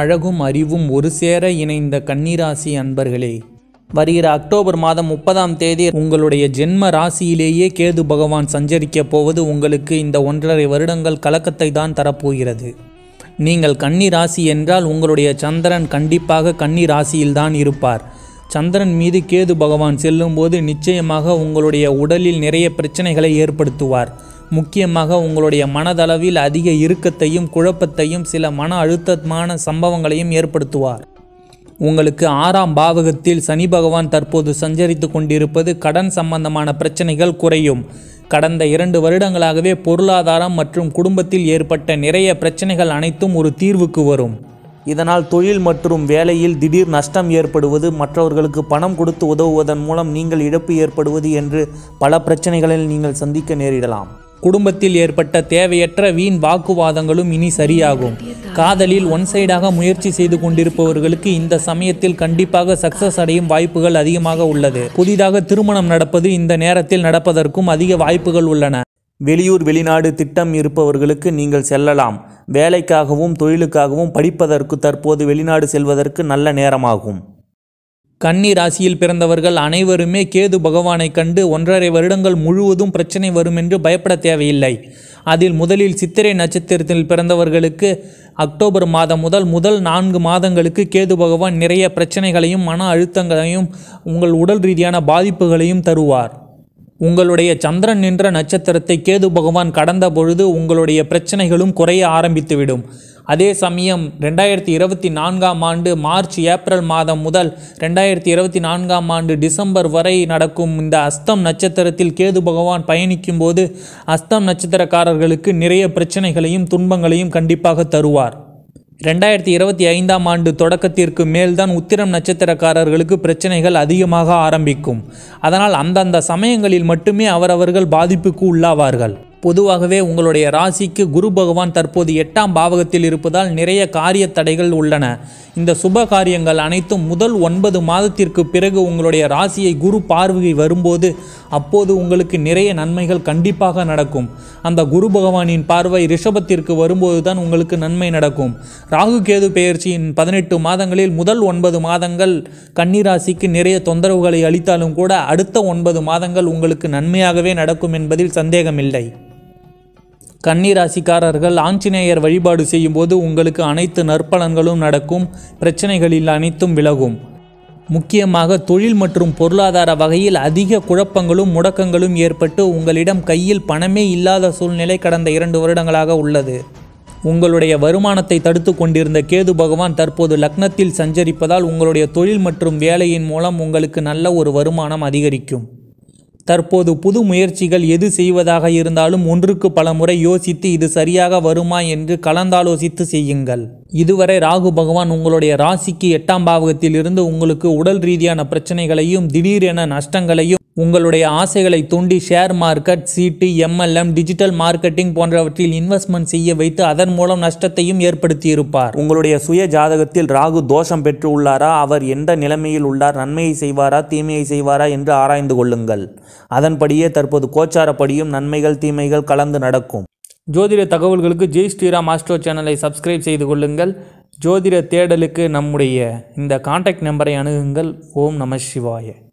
அழகும் அறிவும் ஒரு சேர இணைந்த கன்னிராசி அன்பர்களே வருகிற அக்டோபர் மாதம் முப்பதாம் தேதி உங்களுடைய ஜென்ம ராசியிலேயே கேது பகவான் சஞ்சரிக்க போவது உங்களுக்கு இந்த ஒன்றரை வருடங்கள் கலக்கத்தை தான் தரப்போகிறது நீங்கள் கன்னி ராசி என்றால் உங்களுடைய சந்திரன் கண்டிப்பாக கன்னி ராசியில்தான் இருப்பார் சந்திரன் மீது கேது பகவான் செல்லும்போது நிச்சயமாக உங்களுடைய உடலில் நிறைய பிரச்சனைகளை ஏற்படுத்துவார் முக்கியமாக உங்களுடைய மனதளவில் அதிக இறுக்கத்தையும் குழப்பத்தையும் சில மன அழுத்தமான சம்பவங்களையும் ஏற்படுத்துவார் உங்களுக்கு ஆறாம் பாவகத்தில் சனி பகவான் தற்போது சஞ்சரித்து கொண்டிருப்பது கடன் சம்பந்தமான பிரச்சனைகள் குறையும் கடந்த இரண்டு வருடங்களாகவே பொருளாதாரம் மற்றும் குடும்பத்தில் ஏற்பட்ட நிறைய பிரச்சனைகள் அனைத்தும் ஒரு தீர்வுக்கு வரும் இதனால் தொழில் மற்றும் வேலையில் திடீர் நஷ்டம் ஏற்படுவது மற்றவர்களுக்கு பணம் கொடுத்து உதவுவதன் மூலம் நீங்கள் இழப்பு ஏற்படுவது என்று பல பிரச்சனைகளில் நீங்கள் சந்திக்க நேரிடலாம் குடும்பத்தில் ஏற்பட்ட தேவையற்ற வீண் வாக்குவாதங்களும் இனி சரியாகும் காதலில் ஒன் சைடாக முயற்சி செய்து கொண்டிருப்பவர்களுக்கு இந்த சமயத்தில் கண்டிப்பாக சக்சஸ் அடையும் வாய்ப்புகள் அதிகமாக உள்ளது புதிதாக திருமணம் நடப்பது இந்த நேரத்தில் நடப்பதற்கும் அதிக வாய்ப்புகள் உள்ளன வெளியூர் வெளிநாடு திட்டம் இருப்பவர்களுக்கு நீங்கள் செல்லலாம் வேலைக்காகவும் தொழிலுக்காகவும் படிப்பதற்கு தற்போது வெளிநாடு செல்வதற்கு நல்ல நேரமாகும் கன்னி ராசியில் பிறந்தவர்கள் அனைவருமே கேது பகவானை கண்டு ஒன்றரை வருடங்கள் முழுவதும் பிரச்சனை வரும் என்று பயப்பட தேவையில்லை அதில் முதலில் சித்திரை நட்சத்திரத்தில் பிறந்தவர்களுக்கு அக்டோபர் மாதம் முதல் முதல் நான்கு மாதங்களுக்கு கேது பகவான் நிறைய பிரச்சனைகளையும் மன அழுத்தங்களையும் உங்கள் உடல் ரீதியான பாதிப்புகளையும் தருவார் உங்களுடைய சந்திரன் நின்ற நட்சத்திரத்தை கேது பகவான் கடந்த பொழுது உங்களுடைய பிரச்சனைகளும் குறைய ஆரம்பித்துவிடும் அதே சமயம் ரெண்டாயிரத்தி இருபத்தி நான்காம் ஆண்டு மார்ச் ஏப்ரல் மாதம் முதல் ரெண்டாயிரத்தி இருபத்தி நான்காம் ஆண்டு டிசம்பர் வரை நடக்கும் இந்த அஸ்தம் நட்சத்திரத்தில் கேது பகவான் பயணிக்கும் போது அஸ்தம் நட்சத்திரக்காரர்களுக்கு நிறைய பிரச்சனைகளையும் துன்பங்களையும் கண்டிப்பாக தருவார் ரெண்டாயிரத்தி இருபத்தி ஐந்தாம் ஆண்டு தொடக்கத்திற்கு மேல்தான் உத்திரம் நட்சத்திரக்காரர்களுக்கு பிரச்சனைகள் அதிகமாக ஆரம்பிக்கும் அதனால் அந்தந்த சமயங்களில் மட்டுமே அவரவர்கள் பாதிப்புக்கு உள்ளாவார்கள் பொதுவாகவே உங்களுடைய ராசிக்கு குரு பகவான் தற்போது எட்டாம் பாவகத்தில் இருப்பதால் நிறைய காரிய தடைகள் உள்ளன இந்த சுப காரியங்கள் அனைத்தும் முதல் ஒன்பது மாதத்திற்கு பிறகு உங்களுடைய ராசியை குரு பார்வை வரும்போது அப்போது உங்களுக்கு நிறைய நன்மைகள் கண்டிப்பாக நடக்கும் அந்த குரு பகவானின் பார்வை ரிஷபத்திற்கு வரும்போது தான் உங்களுக்கு நன்மை நடக்கும் ராகு கேது பெயர்ச்சியின் பதினெட்டு மாதங்களில் முதல் ஒன்பது மாதங்கள் கன்னிராசிக்கு நிறைய தொந்தரவுகளை அளித்தாலும் கூட அடுத்த ஒன்பது மாதங்கள் உங்களுக்கு நன்மையாகவே நடக்கும் என்பதில் சந்தேகமில்லை கன்னிராசிக்காரர்கள் ஆஞ்சநேயர் வழிபாடு செய்யும்போது உங்களுக்கு அனைத்து நற்பலன்களும் நடக்கும் பிரச்சனைகளில் அனைத்தும் விலகும் முக்கியமாக தொழில் மற்றும் பொருளாதார வகையில் அதிக குழப்பங்களும் முடக்கங்களும் ஏற்பட்டு உங்களிடம் கையில் பணமே இல்லாத சூழ்நிலை கடந்த இரண்டு வருடங்களாக உள்ளது உங்களுடைய வருமானத்தை தடுத்து கொண்டிருந்த கேது பகவான் தற்போது லக்னத்தில் சஞ்சரிப்பதால் உங்களுடைய தொழில் மற்றும் வேலையின் மூலம் உங்களுக்கு நல்ல ஒரு வருமானம் அதிகரிக்கும் தற்போது புது முயற்சிகள் எது செய்வதாக இருந்தாலும் ஒன்றுக்கு பல முறை யோசித்து இது சரியாக வருமா என்று கலந்தாலோசித்து செய்யுங்கள் இதுவரை ராகு பகவான் உங்களுடைய ராசிக்கு எட்டாம் பாவகத்திலிருந்து உங்களுக்கு உடல் ரீதியான பிரச்சனைகளையும் திடீரென நஷ்டங்களையும் உங்களுடைய ஆசைகளை தூண்டி ஷேர் மார்க்கெட் சீட்டு எம்எல்எம் டிஜிட்டல் மார்க்கெட்டிங் போன்றவற்றில் இன்வெஸ்ட்மெண்ட் செய்ய வைத்து அதன் மூலம் நஷ்டத்தையும் ஏற்படுத்தியிருப்பார் உங்களுடைய சுய ஜாதகத்தில் ராகு தோஷம் பெற்று உள்ளாரா அவர் எந்த நிலைமையில் உள்ளார் நன்மையை செய்வாரா தீமையை செய்வாரா என்று ஆராய்ந்து கொள்ளுங்கள் அதன்படியே தற்போது கோச்சாரப்படியும் நன்மைகள் தீமைகள் கலந்து நடக்கும் ஜோதிட தகவல்களுக்கு ஜெய் ஸ்ரீராம் ஆஸ்ட்ரோ சேனலை சப்ஸ்கிரைப் செய்து கொள்ளுங்கள் ஜோதிட தேடலுக்கு நம்முடைய இந்த கான்டாக்ட் நம்பரை அணுகுங்கள் ஓம் நம சிவாய